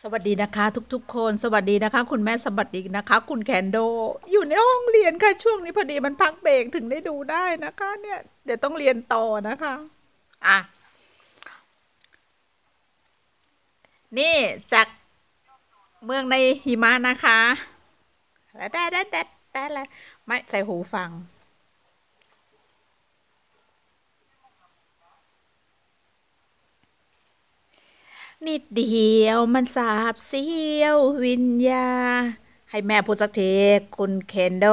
สวัสดีนะคะ ทุก ๆ คน สวัสดีนะคะ คุณแม่ สวัสดีนะคะ คุณแคนโด อยู่ในห้องเรียนค่ะ ช่วงนี้พอดีมันพักเบรกถึงได้ดูได้นะคะ เนี่ยเดี๋ยวต้องเรียนต่อนะคะ อ่ะ นี่จากเมืองในหิมะนะคะแล้วได้ได้ได้ได้อะไรไม่ใส่หูฟังนิดเดียวมันสาบเสียววิญญา ให้แม่พูดสักทีคุณเคนโด